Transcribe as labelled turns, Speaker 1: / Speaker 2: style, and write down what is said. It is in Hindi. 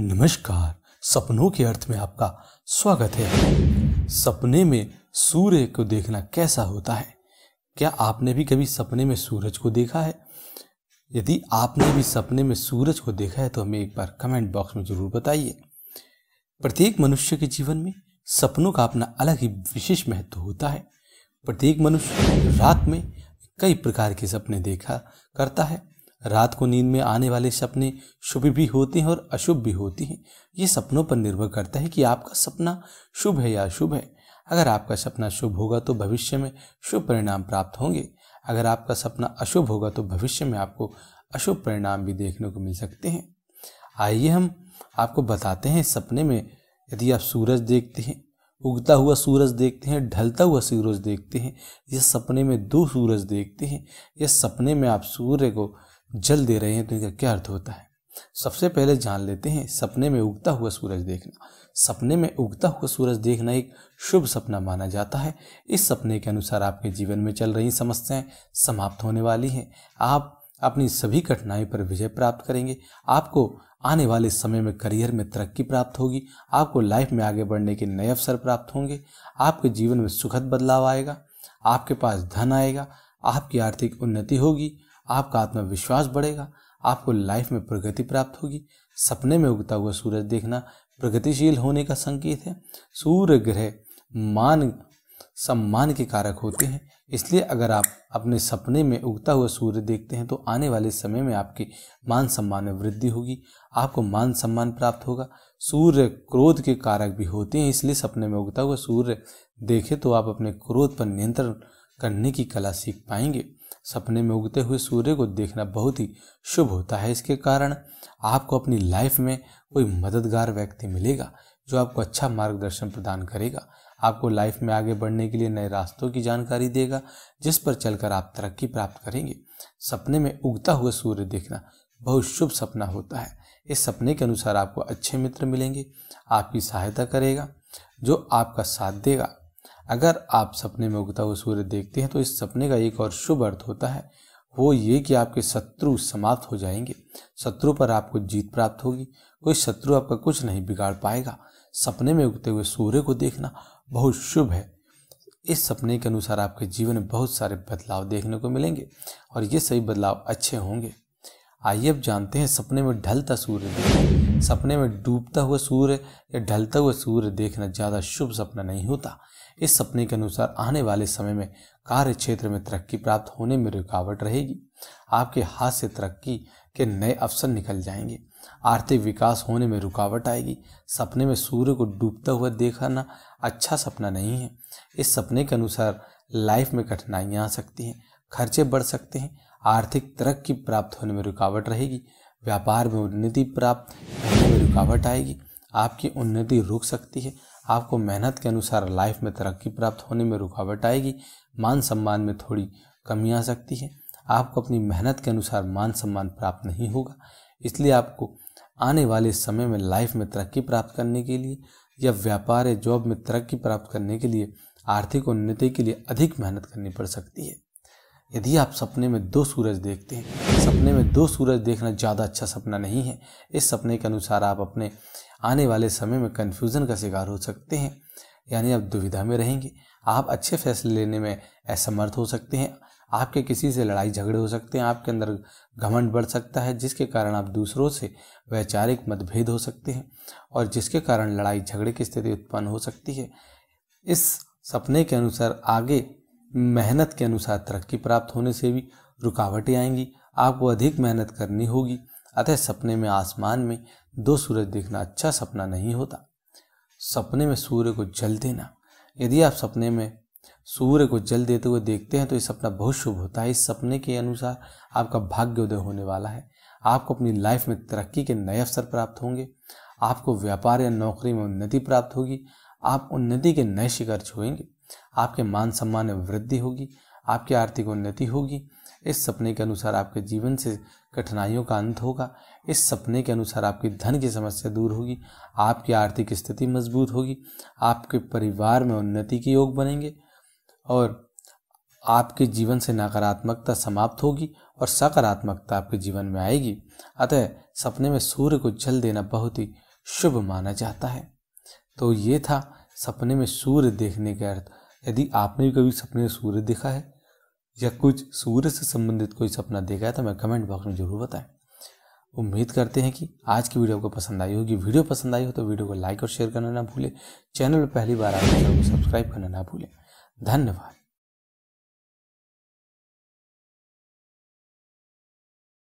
Speaker 1: नमस्कार सपनों के अर्थ में आपका स्वागत है सपने में सूर्य को देखना कैसा होता है क्या आपने भी कभी सपने में सूरज को देखा है यदि आपने भी सपने में सूरज को देखा है तो हमें एक बार कमेंट बॉक्स में ज़रूर बताइए प्रत्येक मनुष्य के जीवन में सपनों का अपना अलग ही विशेष महत्व होता है प्रत्येक मनुष्य रात में कई प्रकार के सपने देखा करता है रात को नींद में आने वाले सपने शुभ भी होते हैं और अशुभ भी होते हैं ये सपनों पर निर्भर करता है कि आपका सपना शुभ है या अशुभ है अगर आपका सपना शुभ होगा तो भविष्य में शुभ परिणाम प्राप्त होंगे अगर आपका सपना अशुभ होगा तो भविष्य में आपको अशुभ परिणाम भी देखने को मिल सकते हैं आइए हम आपको बताते हैं सपने में यदि आप सूरज देखते हैं उगता हुआ सूरज देखते हैं ढलता हुआ सूरज देखते हैं या सपने में दो सूरज देखते हैं या सपने में आप सूर्य को जल दे रहे हैं तो इनका क्या अर्थ होता है सबसे पहले जान लेते हैं सपने में उगता हुआ सूरज देखना सपने में उगता हुआ सूरज देखना एक शुभ सपना माना जाता है इस सपने के अनुसार आपके जीवन में चल रही समस्याएं समाप्त होने वाली हैं आप अपनी सभी कठिनाई पर विजय प्राप्त करेंगे आपको आने वाले समय में करियर में तरक्की प्राप्त होगी आपको लाइफ में आगे बढ़ने के नए अवसर प्राप्त होंगे आपके जीवन में सुखद बदलाव आएगा आपके पास धन आएगा आपकी आर्थिक उन्नति होगी आपका आत्मविश्वास बढ़ेगा आपको लाइफ में प्रगति प्राप्त होगी सपने में उगता हुआ सूरज देखना प्रगतिशील होने का संकेत है सूर्य ग्रह मान सम्मान के कारक होते हैं इसलिए अगर आप अपने सपने में उगता हुआ सूर्य देखते हैं तो आने वाले समय में आपकी मान सम्मान में वृद्धि होगी आपको मान सम्मान प्राप्त होगा सूर्य क्रोध के कारक भी होते हैं इसलिए सपने में उगता हुआ सूर्य देखे तो आप अपने क्रोध पर नियंत्रण करने की कला सीख पाएंगे सपने में उगते हुए सूर्य को देखना बहुत ही शुभ होता है इसके कारण आपको अपनी लाइफ में कोई मददगार व्यक्ति मिलेगा जो आपको अच्छा मार्गदर्शन प्रदान करेगा आपको लाइफ में आगे बढ़ने के लिए नए रास्तों की जानकारी देगा जिस पर चलकर आप तरक्की प्राप्त करेंगे सपने में उगता हुआ सूर्य देखना बहुत शुभ सपना होता है इस सपने के अनुसार आपको अच्छे मित्र मिलेंगे आपकी सहायता करेगा जो आपका साथ देगा अगर आप सपने में उगता हुआ सूर्य देखते हैं तो इस सपने का एक और शुभ अर्थ होता है वो ये कि आपके शत्रु समाप्त हो जाएंगे शत्रु पर आपको जीत प्राप्त होगी कोई शत्रु आपका कुछ नहीं बिगाड़ पाएगा सपने में उगते हुए सूर्य को देखना बहुत शुभ है इस सपने के अनुसार आपके जीवन में बहुत सारे बदलाव देखने को मिलेंगे और ये सभी बदलाव अच्छे होंगे आइए अब जानते हैं सपने में ढलता सूर्य देखना सपने में डूबता हुआ सूर्य या ढलता हुआ सूर्य देखना ज़्यादा शुभ सपना नहीं होता इस सपने के अनुसार आने वाले समय में कार्य क्षेत्र में तरक्की प्राप्त होने में रुकावट रहेगी आपके हाथ से तरक्की के नए अवसर निकल जाएंगे आर्थिक विकास होने में रुकावट आएगी सपने में सूर्य को डूबता हुआ देखना अच्छा सपना नहीं है इस सपने के अनुसार लाइफ में कठिनाइयाँ आ सकती हैं खर्चे बढ़ सकते हैं आर्थिक तरक्की प्राप्त होने में रुकावट रहेगी व्यापार में उन्नति प्राप्त होने में रुकावट आएगी आपकी उन्नति रुक सकती है आपको मेहनत के अनुसार लाइफ में तरक्की प्राप्त होने में रुकावट आएगी मान सम्मान में थोड़ी कमी आ सकती है आपको अपनी मेहनत के अनुसार मान सम्मान प्राप्त नहीं होगा इसलिए आपको आने वाले समय में लाइफ में तरक्की प्राप्त करने के लिए या व्यापार या जॉब में तरक्की प्राप्त करने के लिए आर्थिक उन्नति के लिए अधिक मेहनत करनी पड़ सकती है यदि आप सपने में दो सूरज देखते हैं सपने में दो सूरज देखना ज़्यादा अच्छा सपना नहीं है इस सपने के अनुसार आप अपने आने वाले समय में कन्फ्यूज़न का शिकार हो सकते हैं यानी आप दुविधा में रहेंगे आप अच्छे फैसले लेने में असमर्थ हो सकते हैं आपके किसी से लड़ाई झगड़े हो सकते हैं आपके अंदर घमंड बढ़ सकता है जिसके कारण आप दूसरों से वैचारिक मतभेद हो सकते हैं और जिसके कारण लड़ाई झगड़े की स्थिति उत्पन्न हो सकती है इस सपने के अनुसार आगे मेहनत के अनुसार तरक्की प्राप्त होने से भी रुकावटें आएंगी आपको अधिक मेहनत करनी होगी अतः सपने में आसमान में दो सूरज देखना अच्छा सपना नहीं होता सपने में सूर्य को जल देना यदि आप सपने में सूर्य को जल देते हुए देखते हैं तो ये सपना बहुत शुभ होता है इस सपने के अनुसार आपका भाग्योदय होने वाला है आपको अपनी लाइफ में तरक्की के नए अवसर प्राप्त होंगे आपको व्यापार या नौकरी में उन्नति प्राप्त होगी आप उन्नति के नए शिखर छुएंगे आपके मान सम्मान में वृद्धि होगी आपकी आर्थिक उन्नति होगी इस सपने के अनुसार आपके जीवन से कठिनाइयों का अंत होगा इस सपने के अनुसार आपकी धन की समस्या दूर होगी आपकी आर्थिक स्थिति मजबूत होगी आपके परिवार में उन्नति के योग बनेंगे और आपके जीवन से नकारात्मकता समाप्त होगी और सकारात्मकता आपके जीवन में आएगी अतः सपने में सूर्य को जल देना बहुत ही शुभ माना जाता है तो ये था सपने में सूर्य देखने का अर्थ यदि आपने भी कभी सपने में सूर्य देखा है या कुछ सूर्य से संबंधित कोई सपना देखा है तो मैं कमेंट बॉक्स में ज़रूर बताएं उम्मीद करते हैं कि आज की वीडियो आपको पसंद आई होगी वीडियो पसंद आई हो तो वीडियो को लाइक और शेयर करना ना भूलें चैनल पर पहली बार आए तो सब्सक्राइब करना ना भूलें धन्यवाद